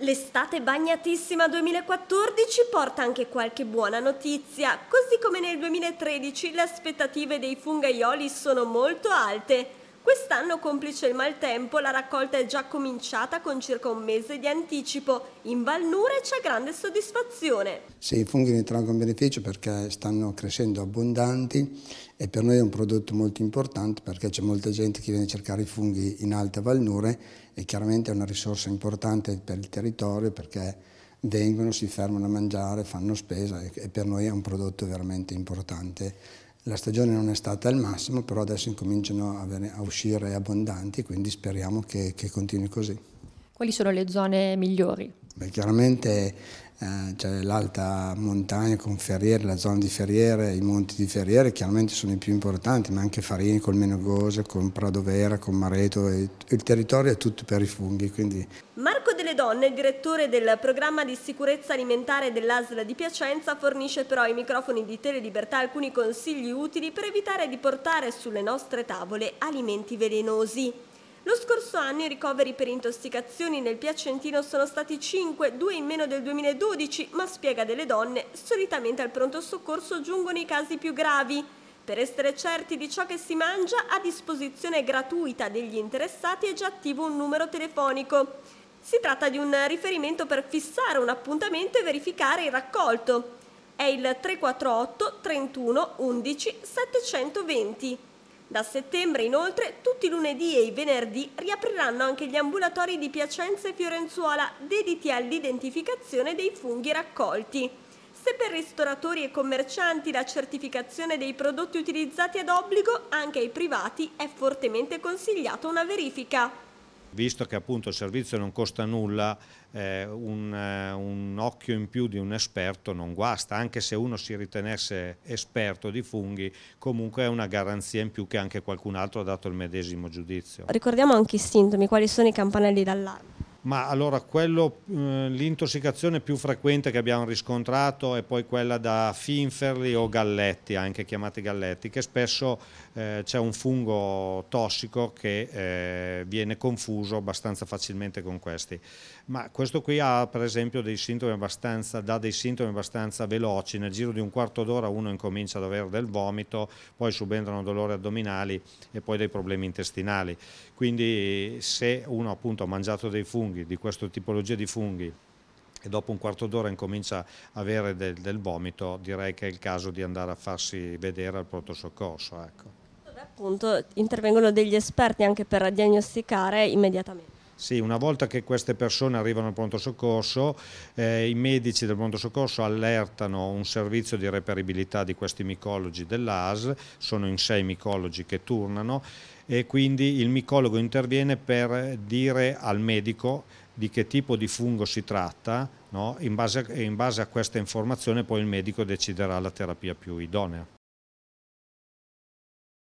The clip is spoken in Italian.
L'estate bagnatissima 2014 porta anche qualche buona notizia, così come nel 2013 le aspettative dei fungaioli sono molto alte. Quest'anno, complice il maltempo, la raccolta è già cominciata con circa un mese di anticipo. In Valnure c'è grande soddisfazione. Sì, i funghi ne traggono beneficio perché stanno crescendo abbondanti e per noi è un prodotto molto importante perché c'è molta gente che viene a cercare i funghi in Alta Valnure e chiaramente è una risorsa importante per il territorio perché vengono, si fermano a mangiare, fanno spesa e per noi è un prodotto veramente importante la stagione non è stata al massimo, però adesso incominciano a, a uscire abbondanti, quindi speriamo che, che continui così. Quali sono le zone migliori? Beh, chiaramente eh, cioè l'alta montagna con Ferriere, la zona di Ferriere, i monti di Ferriere chiaramente sono i più importanti, ma anche Farini col Menogose, con Pradovera, con Mareto, e il territorio è tutto per i funghi. Quindi. Marco Delle Donne, direttore del programma di sicurezza alimentare dell'ASL di Piacenza, fornisce però ai microfoni di Telelibertà alcuni consigli utili per evitare di portare sulle nostre tavole alimenti velenosi. Lo scorso anno i ricoveri per intossicazioni nel Piacentino sono stati 5, 2 in meno del 2012, ma spiega delle donne, solitamente al pronto soccorso giungono i casi più gravi. Per essere certi di ciò che si mangia, a disposizione gratuita degli interessati è già attivo un numero telefonico. Si tratta di un riferimento per fissare un appuntamento e verificare il raccolto. È il 348 31 11 720. Da settembre inoltre tutti i lunedì e i venerdì riapriranno anche gli ambulatori di Piacenza e Fiorenzuola dediti all'identificazione dei funghi raccolti. Se per ristoratori e commercianti la certificazione dei prodotti utilizzati è d'obbligo, anche ai privati è fortemente consigliata una verifica visto che appunto il servizio non costa nulla, eh, un, eh, un, un occhio in più di un esperto non guasta, anche se uno si ritenesse esperto di funghi, comunque è una garanzia in più che anche qualcun altro ha dato il medesimo giudizio. Ricordiamo anche i sintomi, quali sono i campanelli d'allarme? ma allora quello, eh, l'intossicazione più frequente che abbiamo riscontrato è poi quella da finferli o galletti, anche chiamati galletti, che spesso eh, c'è un fungo tossico che eh, viene confuso abbastanza facilmente con questi. Ma questo qui ha per esempio dei sintomi abbastanza, dà dei sintomi abbastanza veloci, nel giro di un quarto d'ora uno incomincia ad avere del vomito, poi subentrano dolori addominali e poi dei problemi intestinali. Quindi se uno appunto ha mangiato dei funghi, funghi, di questa tipologia di funghi, e dopo un quarto d'ora incomincia a avere del, del, vomito, direi che è il caso di andare a farsi vedere al pronto soccorso. Ecco. Dove appunto intervengono degli esperti anche per diagnosticare immediatamente. Sì, una volta che queste persone arrivano al pronto soccorso, eh, i medici del pronto soccorso allertano un servizio di reperibilità di questi micologi dell'AS, sono in sei micologi che turnano e quindi il micologo interviene per dire al medico di che tipo di fungo si tratta, no? in, base a, in base a questa informazione poi il medico deciderà la terapia più idonea.